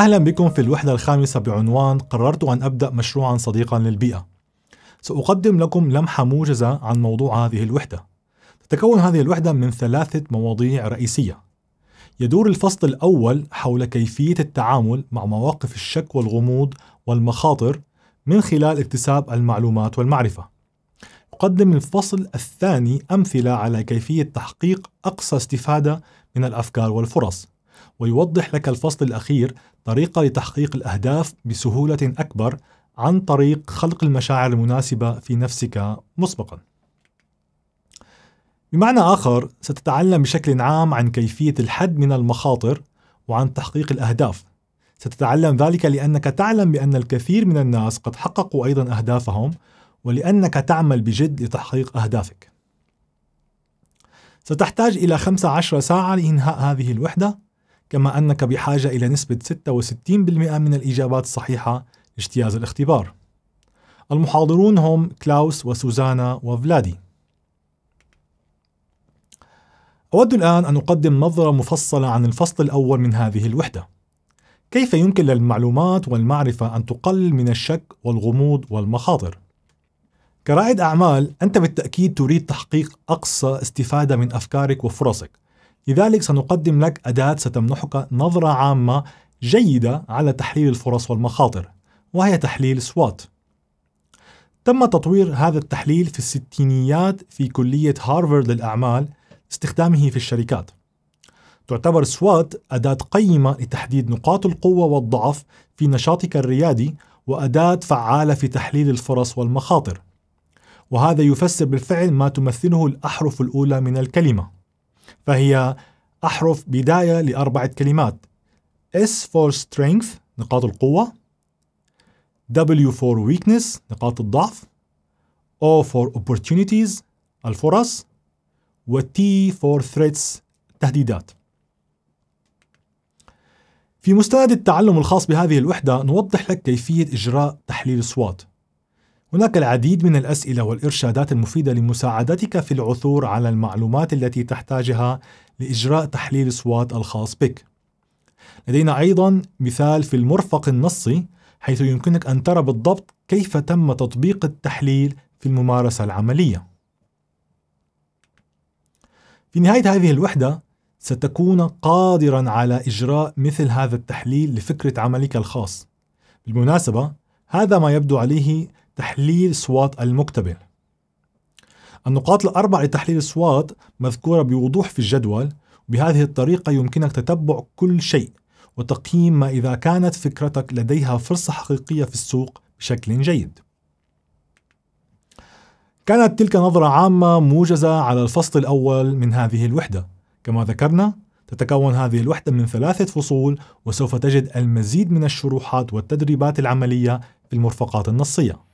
أهلا بكم في الوحدة الخامسة بعنوان قررت أن أبدأ مشروعا صديقا للبيئة سأقدم لكم لمحة موجزة عن موضوع هذه الوحدة تتكون هذه الوحدة من ثلاثة مواضيع رئيسية يدور الفصل الأول حول كيفية التعامل مع مواقف الشك والغموض والمخاطر من خلال اكتساب المعلومات والمعرفة يقدم الفصل الثاني أمثلة على كيفية تحقيق أقصى استفادة من الأفكار والفرص ويوضح لك الفصل الأخير طريقة لتحقيق الأهداف بسهولة أكبر عن طريق خلق المشاعر المناسبة في نفسك مسبقا. بمعنى آخر ستتعلم بشكل عام عن كيفية الحد من المخاطر وعن تحقيق الأهداف. ستتعلم ذلك لأنك تعلم بأن الكثير من الناس قد حققوا أيضا أهدافهم ولأنك تعمل بجد لتحقيق أهدافك. ستحتاج إلى 15 ساعة لإنهاء هذه الوحدة كما أنك بحاجة إلى نسبة 66% من الإجابات الصحيحة لاجتياز الاختبار المحاضرون هم كلاوس وسوزانا وفلادي أود الآن أن أقدم نظرة مفصلة عن الفصل الأول من هذه الوحدة كيف يمكن للمعلومات والمعرفة أن تقلل من الشك والغموض والمخاطر؟ كرائد أعمال أنت بالتأكيد تريد تحقيق أقصى استفادة من أفكارك وفرصك لذلك سنقدم لك أداة ستمنحك نظرة عامة جيدة على تحليل الفرص والمخاطر وهي تحليل سوات تم تطوير هذا التحليل في الستينيات في كلية هارفارد للأعمال استخدامه في الشركات تعتبر سوات أداة قيمة لتحديد نقاط القوة والضعف في نشاطك الريادي وأداة فعالة في تحليل الفرص والمخاطر وهذا يفسر بالفعل ما تمثله الأحرف الأولى من الكلمة فهي أحرف بداية لأربعة كلمات S for strength نقاط القوة W for weakness نقاط الضعف O for opportunities الفرص و T for threats تهديدات في مستند التعلم الخاص بهذه الوحدة نوضح لك كيفية إجراء تحليل الصوات هناك العديد من الأسئلة والإرشادات المفيدة لمساعدتك في العثور على المعلومات التي تحتاجها لإجراء تحليل SWOT الخاص بك. لدينا أيضا مثال في المرفق النصي حيث يمكنك أن ترى بالضبط كيف تم تطبيق التحليل في الممارسة العملية. في نهاية هذه الوحدة ستكون قادرا على إجراء مثل هذا التحليل لفكرة عملك الخاص. بالمناسبة هذا ما يبدو عليه تحليل صوات المقتبل النقاط الأربع لتحليل الصوات مذكورة بوضوح في الجدول بهذه الطريقة يمكنك تتبع كل شيء وتقييم ما إذا كانت فكرتك لديها فرصة حقيقية في السوق بشكل جيد كانت تلك نظرة عامة موجزة على الفصل الأول من هذه الوحدة كما ذكرنا تتكون هذه الوحدة من ثلاثة فصول وسوف تجد المزيد من الشروحات والتدريبات العملية في المرفقات النصية